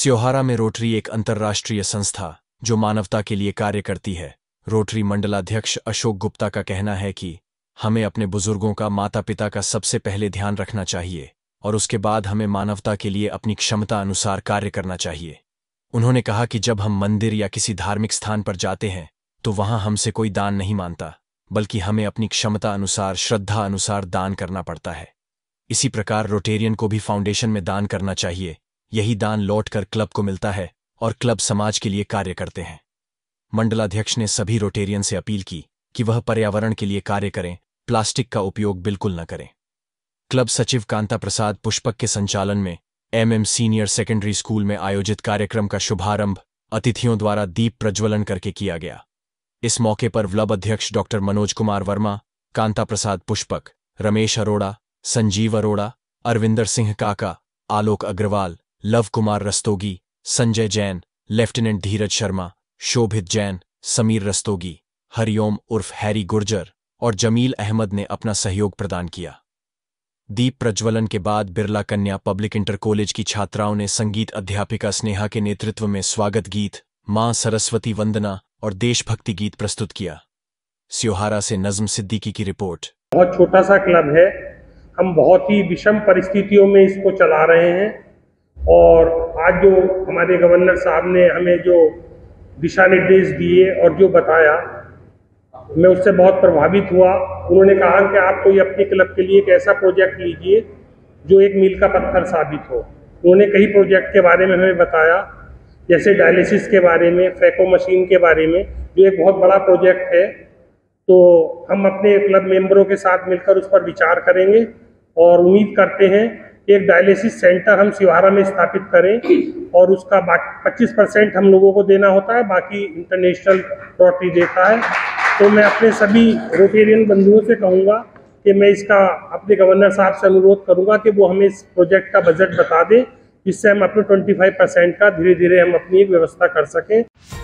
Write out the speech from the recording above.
स्योहारा में रोटरी एक अंतर्राष्ट्रीय संस्था जो मानवता के लिए कार्य करती है रोटरी मंडलाध्यक्ष अशोक गुप्ता का कहना है कि हमें अपने बुजुर्गों का माता पिता का सबसे पहले ध्यान रखना चाहिए और उसके बाद हमें मानवता के लिए अपनी क्षमता अनुसार कार्य करना चाहिए उन्होंने कहा कि जब हम मंदिर या किसी धार्मिक स्थान पर जाते हैं तो वहां हमसे कोई दान नहीं मानता बल्कि हमें अपनी क्षमता अनुसार श्रद्धा अनुसार दान करना पड़ता है इसी प्रकार रोटेरियन को भी फाउंडेशन में दान करना चाहिए यही दान लौटकर क्लब को मिलता है और क्लब समाज के लिए कार्य करते हैं मंडलाध्यक्ष ने सभी रोटेरियन से अपील की कि वह पर्यावरण के लिए कार्य करें प्लास्टिक का उपयोग बिल्कुल न करें क्लब सचिव कांता प्रसाद पुष्पक के संचालन में एमएम सीनियर सेकेंडरी स्कूल में आयोजित कार्यक्रम का शुभारंभ अतिथियों द्वारा दीप प्रज्वलन करके किया गया इस मौके पर व्लब अध्यक्ष डॉक्टर मनोज कुमार वर्मा कांता प्रसाद पुष्पक रमेश अरोड़ा संजीव अरोड़ा अरविंदर सिंह काका आलोक अग्रवाल लव कुमार रस्तोगी संजय जैन लेफ्टिनेंट धीरज शर्मा शोभित जैन समीर रस्तोगी हरिओम उर्फ हैरी गुर्जर और जमील अहमद ने अपना सहयोग प्रदान किया दीप प्रज्वलन के बाद बिरला कन्या पब्लिक इंटर कॉलेज की छात्राओं ने संगीत अध्यापिका स्नेहा के नेतृत्व में स्वागत गीत मां सरस्वती वंदना और देशभक्ति गीत प्रस्तुत किया स्योहारा से नज्म सिद्दीकी की रिपोर्ट बहुत छोटा सा क्लब है हम बहुत ही विषम परिस्थितियों में इसको चला रहे हैं और आज जो हमारे गवर्नर साहब ने हमें जो दिशा निर्देश दिए और जो बताया मैं उससे बहुत प्रभावित हुआ उन्होंने कहा कि आप कोई अपने क्लब के लिए एक ऐसा प्रोजेक्ट लीजिए जो एक मील का पत्थर साबित हो उन्होंने कई प्रोजेक्ट के बारे में हमें बताया जैसे डायलिसिस के बारे में फैको मशीन के बारे में जो एक बहुत बड़ा प्रोजेक्ट है तो हम अपने क्लब मेंबरों के साथ मिलकर उस पर विचार करेंगे और उम्मीद करते हैं एक डायलिसिस सेंटर हम सिवारा में स्थापित करें और उसका पच्चीस परसेंट हम लोगों को देना होता है बाकी इंटरनेशनल प्रॉपर्टी देता है तो मैं अपने सभी रोटेरियन बंधुओं से कहूँगा कि मैं इसका अपने गवर्नर साहब से अनुरोध करूँगा कि वो हमें इस प्रोजेक्ट का बजट बता दें जिससे हम अपने ट्वेंटी परसेंट का धीरे धीरे हम अपनी एक व्यवस्था कर सकें